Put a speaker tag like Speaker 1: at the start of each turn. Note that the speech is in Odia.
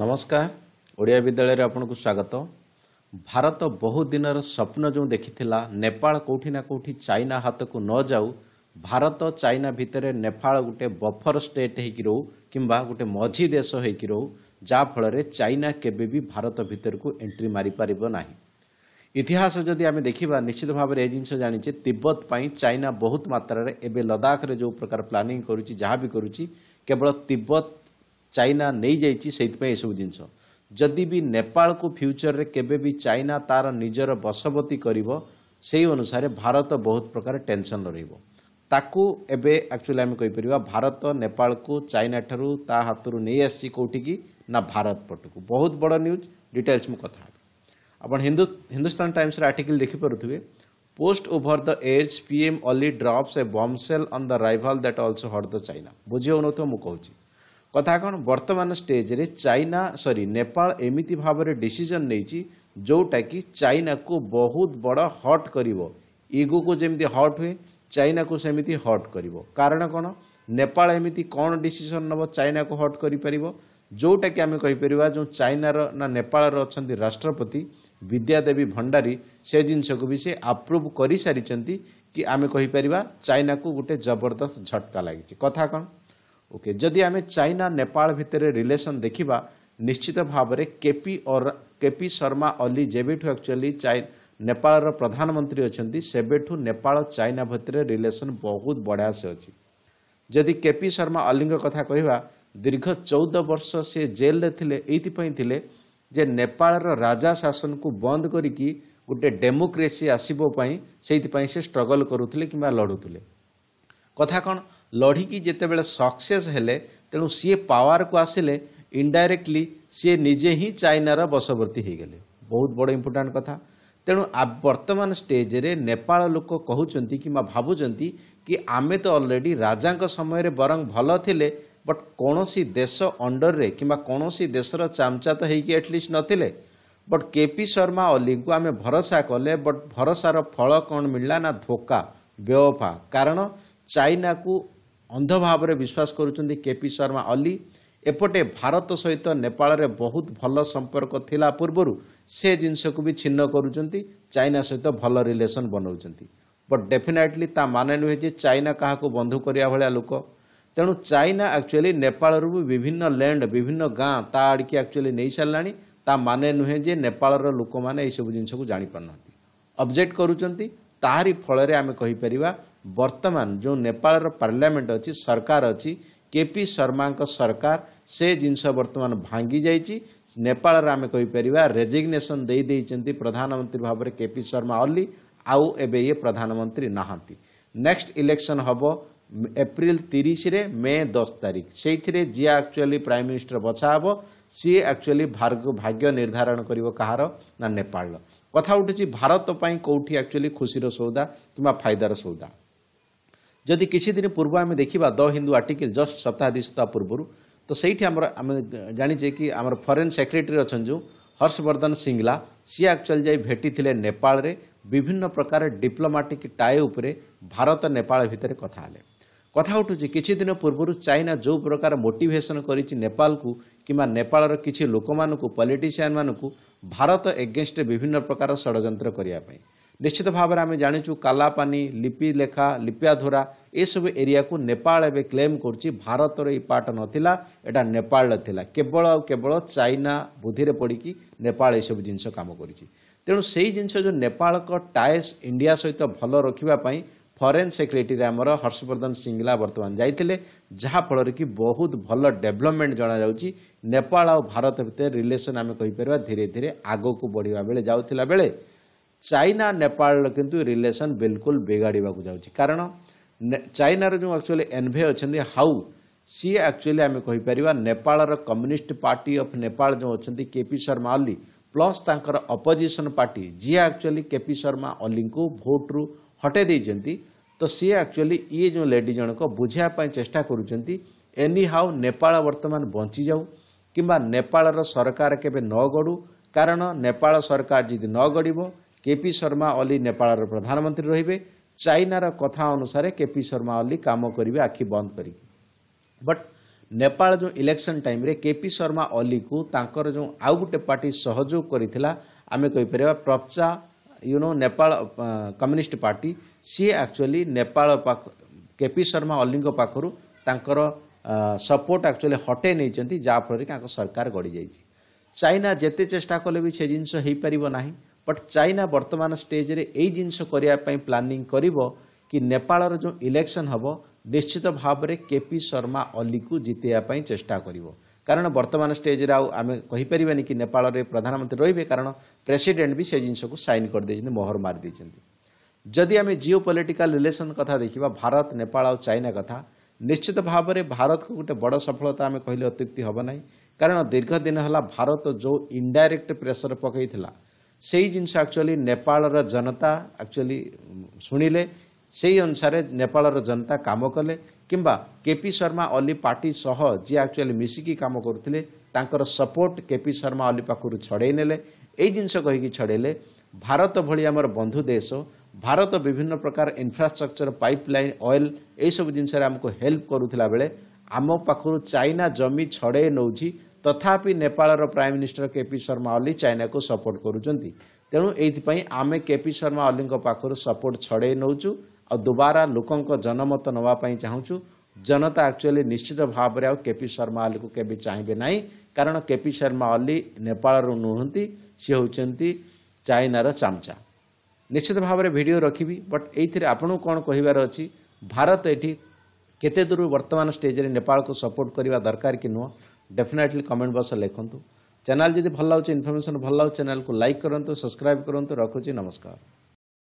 Speaker 1: ନମସ୍କାର ଓଡ଼ିଆ ବିଦ୍ୟାଳୟରେ ଆପଣଙ୍କୁ ସ୍ୱାଗତ ଭାରତ ବହୁ ଦିନର ସ୍ୱପ୍ନ ଯେଉଁ ଦେଖିଥିଲା ନେପାଳ କେଉଁଠି ନା କେଉଁଠି ଚାଇନା ହାତକୁ ନ ଯାଉ ଭାରତ ଚାଇନା ଭିତରେ ନେପାଳ ଗୋଟେ ବଫର ଷ୍ଟେଟ୍ ହୋଇକି ରହୁ କିମ୍ବା ଗୋଟେ ମଝି ଦେଶ ହୋଇକି ରହୁ ଯାହାଫଳରେ ଚାଇନା କେବେ ବି ଭାରତ ଭିତରକୁ ଏଣ୍ଟ୍ରି ମାରିପାରିବ ନାହିଁ ଇତିହାସ ଯଦି ଆମେ ଦେଖିବା ନିଶ୍ଚିତ ଭାବରେ ଏ ଜିନିଷ ଜାଣିଛେ ତିବ୍ବତ ପାଇଁ ଚାଇନା ବହୁତ ମାତ୍ରାରେ ଏବେ ଲଦାଖରେ ଯେଉଁ ପ୍ରକାର ପ୍ଲାନିଂ କରୁଛି ଯାହା ବି କରୁଛି କେବଳ ତିବ୍ବତ चाइना सब चाइनाइसपी एसबु जिनिस जदिबि नेपा फ्युचरे के चाइना तार निजर बसवती गरी अनुसार भारत बहुत प्रकार टेनसन भारत नेपाल को चाइना ता ठुत नै भारत पट को बहुत बड न्यूज डिटेल्स कथ म कथा हिन्दुस्तान टाइम्स आर्टिकल देखि पाउँदै post over the age PM Oli drops a bombshell on the rival that also hurt the China न बुझिहाउनथिची କଥା କ'ଣ ବର୍ତ୍ତମାନ ଷ୍ଟେଜ୍ରେ ଚାଇନା ସରି ନେପାଳ ଏମିତି ଭାବରେ ଡିସିଜନ୍ ନେଇଛି ଯେଉଁଟାକି ଚାଇନାକୁ ବହୁତ ବଡ଼ ହଟ୍ କରିବ ଇଗୋକୁ ଯେମିତି ହଟ୍ ହୁଏ ଚାଇନାକୁ ସେମିତି ହଟ୍ କରିବ କାରଣ କ'ଣ ନେପାଳ ଏମିତି କ'ଣ ଡିସିସନ୍ ନେବ ଚାଇନାକୁ ହଟ୍ କରିପାରିବ ଯେଉଁଟାକି ଆମେ କହିପାରିବା ଯେଉଁ ଚାଇନାର ନା ନେପାଳର ଅଛନ୍ତି ରାଷ୍ଟ୍ରପତି ବିଦ୍ୟାଦେବୀ ଭଣ୍ଡାରୀ ସେ ଜିନିଷକୁ ବି ସେ ଆପ୍ରୁଭ୍ କରିସାରିଛନ୍ତି କି ଆମେ କହିପାରିବା ଚାଇନାକୁ ଗୋଟେ ଜବରଦସ୍ତ ଝଟକା ଲାଗିଛି କଥା କ'ଣ ଓକେ ଯଦି ଆମେ ଚାଇନା ନେପାଳ ଭିତରେ ରିଲେସନ୍ ଦେଖିବା ନିଶ୍ଚିତ ଭାବରେ କେପି କେପି ଶର୍ମା ଅଲି ଯେବେଠୁ ଆକ୍ଚୁଆଲି ନେପାଳର ପ୍ରଧାନମନ୍ତ୍ରୀ ଅଛନ୍ତି ସେବେଠୁ ନେପାଳ ଚାଇନା ଭିତରେ ରିଲେସନ୍ ବହୁତ ବଢ଼ିଆସେ ଅଛି ଯଦି କେପି ଶର୍ମା ଅଲିଙ୍କ କଥା କହିବା ଦୀର୍ଘ ଚଉଦ ବର୍ଷ ସେ ଜେଲ୍ରେ ଥିଲେ ଏଇଥିପାଇଁ ଥିଲେ ଯେ ନେପାଳର ରାଜା ଶାସନକୁ ବନ୍ଦ କରିକି ଗୋଟେ ଡେମୋକ୍ରେସି ଆସିବା ପାଇଁ ସେଇଥିପାଇଁ ସେ ଷ୍ଟ୍ରଗଲ୍ କରୁଥିଲେ କିମ୍ବା ଲଢ଼ୁଥିଲେ କଥା କ'ଣ ଲଢ଼ିକି ଯେତେବେଳେ ସକ୍ସେସ୍ ହେଲେ ତେଣୁ ସିଏ ପାୱାରକୁ ଆସିଲେ ଇନ୍ଡାଇରେକ୍ଟଲି ସିଏ ନିଜେ ହିଁ ଚାଇନାର ବଶବର୍ତ୍ତୀ ହୋଇଗଲେ ବହୁତ ବଡ଼ ଇମ୍ପୋର୍ଟାଣ୍ଟ କଥା ତେଣୁ ବର୍ତ୍ତମାନ ଷ୍ଟେଜ୍ରେ ନେପାଳ ଲୋକ କହୁଛନ୍ତି କିମ୍ବା ଭାବୁଛନ୍ତି କି ଆମେ ତ ଅଲରେଡ଼ି ରାଜାଙ୍କ ସମୟରେ ବରଂ ଭଲ ଥିଲେ ବଟ୍ କୌଣସି ଦେଶ ଅଣ୍ଡରରେ କିମ୍ବା କୌଣସି ଦେଶର ଚାମଚା ତ ହେଇକି ଏଟଲିଷ୍ଟ ନଥିଲେ ବଟ୍ କେପି ଶର୍ମା ଅଲିଙ୍କୁ ଆମେ ଭରସା କଲେ ବଟ୍ ଭରସାର ଫଳ କ'ଣ ମିଳିଲା ନା ଧୋକା ବ୍ୟବଫା କାରଣ ଚାଇନାକୁ ଅନ୍ଧ ଭାବରେ ବିଶ୍ୱାସ କରୁଛନ୍ତି କେପି ଶର୍ମା ଅଲି ଏପଟେ ଭାରତ ସହିତ ନେପାଳରେ ବହୁତ ଭଲ ସମ୍ପର୍କ ଥିଲା ପୂର୍ବରୁ ସେ ଜିନିଷକୁ ବି ଛିନ୍ନ କରୁଛନ୍ତି ଚାଇନା ସହିତ ଭଲ ରିଲେସନ୍ ବନାଉଛନ୍ତି ବଟ୍ ଡେଫିନେଟ୍ଲି ତା ମାନେ ନୁହେଁ ଯେ ଚାଇନା କାହାକୁ ବନ୍ଧୁ କରିବା ଭଳିଆ ଲୋକ ତେଣୁ ଚାଇନା ଆକ୍ଚୁଆଲି ନେପାଳରୁ ବି ବିଭିନ୍ନ ଲ୍ୟାଣ୍ଡ ବିଭିନ୍ନ ଗାଁ ତା ଆଡ଼ିକି ଆକ୍ଚୁଆଲି ନେଇସାରିଲାଣି ତା ମାନେ ନୁହେଁ ଯେ ନେପାଳର ଲୋକମାନେ ଏହିସବୁ ଜିନିଷକୁ ଜାଣିପାରୁନାହାନ୍ତି ଅବଜେକ୍ଟ କରୁଛନ୍ତି ତାହାରି ଫଳରେ ଆମେ କହିପାରିବା ବର୍ତ୍ତମାନ ଯେଉଁ ନେପାଳର ପାର୍ଲାମେଣ୍ଟ ଅଛି ସରକାର ଅଛି କେପି ଶର୍ମାଙ୍କ ସରକାର ସେ ଜିନିଷ ବର୍ତ୍ତମାନ ଭାଙ୍ଗି ଯାଇଛି ନେପାଳରେ ଆମେ କହିପାରିବା ରେଜିଗ୍ନେସନ ଦେଇଦେଇଛନ୍ତି ପ୍ରଧାନମନ୍ତ୍ରୀ ଭାବରେ କେପି ଶର୍ମା ଓଲି ଆଉ ଏବେ ଇଏ ପ୍ରଧାନମନ୍ତ୍ରୀ ନାହାନ୍ତି ନେକ୍ସଟ ଇଲେକ୍ସନ୍ ହେବ ଏପ୍ରିଲ ତିରିଶରେ ମେ ଦଶ ତାରିଖ ସେଇଥିରେ ଯିଏ ଆକ୍ଚୁଆଲି ପ୍ରାଇମ୍ ମିନିଷ୍ଟର ବଛା ହେବ ସିଏ ଆକ୍ଚୁଆଲି ଭାଗ୍ୟ ନିର୍ଦ୍ଧାରଣ କରିବ କାହାର ନା ନେପାଳର କଥା ଉଠିଛି ଭାରତ ପାଇଁ କେଉଁଠି ଆକ୍ଚୁଆଲି ଖୁସିର ସଉଦା କିମ୍ବା ଫାଇଦାର ସଉଦା ଯଦି କିଛି ଦିନ ପୂର୍ବ ଆମେ ଦେଖିବା ଦ ହିନ୍ଦୁ ଆର୍ଟିକିଲ୍ ଜଷ୍ଟ ସପ୍ତାହ ଦୁଇ ସପ୍ତାହ ପୂର୍ବରୁ ତ ସେଇଠି ଆମର ଆମେ ଜାଣିଛେ କି ଆମର ଫରେନ୍ ସେକ୍ରେଟେରୀ ଅଛନ୍ତି ଯେଉଁ ହର୍ଷବର୍ଦ୍ଧନ ସିଙ୍ଗଲା ସିଏ ଆକ୍ଚୁଆଲି ଯାଇ ଭେଟିଥିଲେ ନେପାଳରେ ବିଭିନ୍ନ ପ୍ରକାର ଡିପ୍ଲୋମାଟିକ୍ ଟାଏ ଉପରେ ଭାରତ ନେପାଳ ଭିତରେ କଥା ହେଲେ କଥା ଉଠୁଛି କିଛି ଦିନ ପୂର୍ବରୁ ଚାଇନା ଯେଉଁ ପ୍ରକାର ମୋଟିଭେସନ୍ କରିଛି ନେପାଳକୁ କିମ୍ବା ନେପାଳର କିଛି ଲୋକମାନଙ୍କୁ ପଲିଟିସିଆନ୍ମାନଙ୍କୁ ଭାରତ ଏଗେନଷ୍ଟରେ ବିଭିନ୍ନ ପ୍ରକାର ଷଡ଼ଯନ୍ତ୍ର କରିବା ପାଇଁ ନିଶ୍ଚିତ ଭାବରେ ଆମେ ଜାଣିଛୁ କାଲାପାନି ଲିପିଲେଖା ଲିପିଆଧୋରା ଏସବୁ ଏରିଆକୁ ନେପାଳ ଏବେ କ୍ଲେମ୍ କରୁଛି ଭାରତର ଏଇ ପାର୍ଟ ନଥିଲା ଏଇଟା ନେପାଳର ଥିଲା କେବଳ ଆଉ କେବଳ ଚାଇନା ବୁଦ୍ଧିରେ ପଡ଼ିକି ନେପାଳ ଏସବୁ ଜିନିଷ କାମ କରିଛି ତେଣୁ ସେଇ ଜିନିଷ ଯେଉଁ ନେପାଳଙ୍କ ଟାଏସ୍ ଇଣ୍ଡିଆ ସହିତ ଭଲ ରଖିବା ପାଇଁ फरेन सेक्रेटरी आम हर्षवर्धन सिंगला बर्तमान जाते जहाँफल कि बहुत भल डेभलपमेंट जना नेपा और भारत भितर रिलेसन आम कहीपर धीरे धीरे आग को बढ़िया बेले जाऊला बेले चाइना नेपाल किंतु रिलेशन बिल्कुल बिगाड़क जाऊँ कारण चाइनार जो आकचुअली एनभे अच्छा हाउ सी एक्चुअली आम कहीपर नेपा कम्युनिस्ट पार्टी अफ नेपाल जो अच्छा केपी शर्मा ओली ପ୍ଲସ୍ ତାଙ୍କର ଅପୋଜିସନ୍ ପାର୍ଟି ଯିଏ ଆକ୍ଚୁଆଲି କେପି ଶର୍ମା ଅଲିଙ୍କୁ ଭୋଟ୍ରୁ ହଟାଇ ଦେଇଛନ୍ତି ତ ସିଏ ଆକ୍ଚୁଆଲି ଇଏ ଯେଉଁ ଲେଡ଼ି ଜଣକ ବୁଝାଇବା ପାଇଁ ଚେଷ୍ଟା କରୁଛନ୍ତି ଏନି ହାଉ ନେପାଳ ବର୍ତ୍ତମାନ ବଞ୍ଚିଯାଉ କିମ୍ବା ନେପାଳର ସରକାର କେବେ ନ ଗଢ଼ୁ କାରଣ ନେପାଳ ସରକାର ଯଦି ନ ଗଢ଼ିବ କେପି ଶର୍ମା ଅଲି ନେପାଳର ପ୍ରଧାନମନ୍ତ୍ରୀ ରହିବେ ଚାଇନାର କଥା ଅନୁସାରେ କେପି ଶର୍ମା ଅଲି କାମ କରିବେ ଆଖି ବନ୍ଦ କରିକି ବଟ୍ ନେପାଳ ଯେଉଁ ଇଲେକ୍ସନ୍ ଟାଇମ୍ରେ କେପି ଶର୍ମା ଅଲିକୁ ତାଙ୍କର ଯେଉଁ ଆଉ ଗୋଟେ ପାର୍ଟି ସହଯୋଗ କରିଥିଲା ଆମେ କହିପାରିବା ପ୍ରପଚା ୟୁନୋ ନେପାଳ କମ୍ୟୁନିଷ୍ଟ ପାର୍ଟି ସିଏ ଆକ୍ଚୁଆଲି ନେପାଳ ପାଖ କେପି ଶର୍ମା ଅଲିଙ୍କ ପାଖରୁ ତାଙ୍କର ସପୋର୍ଟ ଆକ୍ଚୁଆଲି ହଟେଇ ନେଇଛନ୍ତି ଯାହାଫଳରେ କି ତାଙ୍କ ସରକାର ଗଡ଼ିଯାଇଛି ଚାଇନା ଯେତେ ଚେଷ୍ଟା କଲେ ବି ସେ ଜିନିଷ ହୋଇପାରିବ ନାହିଁ ବଟ୍ ଚାଇନା ବର୍ତ୍ତମାନ ଷ୍ଟେଜ୍ରେ ଏଇ ଜିନିଷ କରିବା ପାଇଁ ପ୍ଲାନିଂ କରିବ କି ନେପାଳର ଯେଉଁ ଇଲେକ୍ସନ୍ ହେବ निश्चित भाव केपी शर्मा अली को जितेबाई चेष्टा कर कारण बर्तमान स्टेज आम कहीपर कि प्रधानमंत्री रही है कारण प्रेसीडेट भी से जिन को सैन करदे मोहर मारिदे जदि आम जिओ पलिटिकाल रिलेसन कथा देखा भारत नेपाल आ चाइना कथा निश्चित भाव में भारत को गोटे बड़ सफलता आम कह अत्युक्ति हम ना कारण दीर्घ दिन है भारत जो इनडाइरेक्ट प्रेसर पकईला से जिन एक्चुअली नेपाल जनता एक्चुअली शुणिले ସେହି ଅନୁସାରେ ନେପାଳର ଜନତା କାମ କଲେ କିମ୍ବା କେପି ଶର୍ମା ଅଲି ପାର୍ଟି ସହ ଯିଏ ଆକ୍ଚୁଆଲି ମିଶିକି କାମ କରୁଥିଲେ ତାଙ୍କର ସପୋର୍ଟ କେପି ଶର୍ମା ଅଲି ପାଖରୁ ଛଡ଼େଇ ନେଲେ ଏଇ ଜିନିଷ କହିକି ଛଡ଼େଇଲେ ଭାରତ ଭଳି ଆମର ବନ୍ଧୁ ଦେଶ ଭାରତ ବିଭିନ୍ନ ପ୍ରକାର ଇନଫ୍ରାଷ୍ଟ୍ରକ୍ଚର ପାଇପ୍ ଲାଇନ୍ ଅଏଲ୍ ଏହିସବୁ ଜିନିଷରେ ଆମକୁ ହେଲ୍ପ କରୁଥିଲା ବେଳେ ଆମ ପାଖରୁ ଚାଇନା ଜମି ଛଡ଼େଇ ନେଉଛି ତଥାପି ନେପାଳର ପ୍ରାଇମ୍ ମିନିଷ୍ଟର କେପି ଶର୍ମା ଅଲି ଚାଇନାକୁ ସପୋର୍ଟ କରୁଛନ୍ତି ତେଣୁ ଏଇଥିପାଇଁ ଆମେ କେପି ଶର୍ମା ଅଲିଙ୍କ ପାଖରୁ ସପୋର୍ଟ ଛଡ଼େଇ ନେଉଛୁ ଆଉ ଦୁବାରା ଲୋକଙ୍କ ଜନମତ ନେବା ପାଇଁ ଚାହୁଁଛୁ ଜନତା ଆକ୍ଚୁଆଲି ନିଶ୍ଚିତ ଭାବରେ ଆଉ କେପି ଶର୍ମା ଅଲିକୁ କେବେ ଚାହିଁବେ ନାହିଁ କାରଣ କେପି ଶର୍ମା ଅଲି ନେପାଳରୁ ନୁହନ୍ତି ସେ ହେଉଛନ୍ତି ଚାଇନାର ଚାମଚା ନିଶ୍ଚିତ ଭାବରେ ଭିଡ଼ିଓ ରଖିବି ବଟ୍ ଏଇଥିରେ ଆପଣଙ୍କୁ କ'ଣ କହିବାର ଅଛି ଭାରତ ଏଠି କେତେ ଦୂର ବର୍ତ୍ତମାନ ଷ୍ଟେଜ୍ରେ ନେପାଳକୁ ସପୋର୍ଟ କରିବା ଦରକାର କି ନୁହଁ ଡେଫିନେଟଲି କମେଣ୍ଟ ବକ୍ସରେ ଲେଖନ୍ତୁ ଚ୍ୟାନେଲ୍ ଯଦି ଭଲ ଲାଗୁଛି ଇନଫର୍ମେସନ୍ ଭଲ ଲାଗୁଛି ଚ୍ୟାନେଲ୍କୁ ଲାଇକ୍ କରନ୍ତୁ ସବସ୍କ୍ରାଇବ୍ କରନ୍ତୁ ରଖୁଛି ନମସ୍କାର